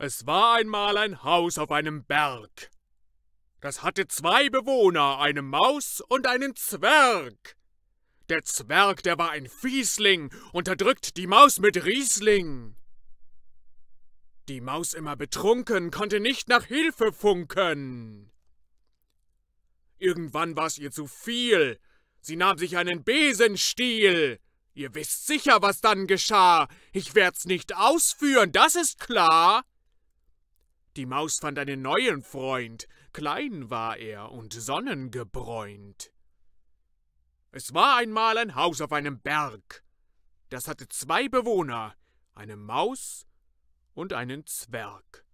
Es war einmal ein Haus auf einem Berg. Das hatte zwei Bewohner, eine Maus und einen Zwerg. Der Zwerg, der war ein Fiesling, unterdrückt die Maus mit Riesling. Die Maus immer betrunken, konnte nicht nach Hilfe funken. Irgendwann war's ihr zu viel. Sie nahm sich einen Besenstiel. Ihr wisst sicher, was dann geschah. Ich werd's nicht ausführen, das ist klar. Die Maus fand einen neuen Freund, klein war er und sonnengebräunt. Es war einmal ein Haus auf einem Berg. Das hatte zwei Bewohner, eine Maus und einen Zwerg.